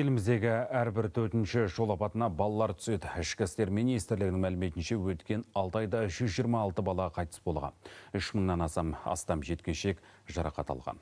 Еліміздегі әрбір төтінші жол апатына балалар түседі. Ішкі істер министрлігінің мәліметінше өткен алты айда 126 бала қайтыс болған. 3000-нан астам жеткіншек жарақат алған.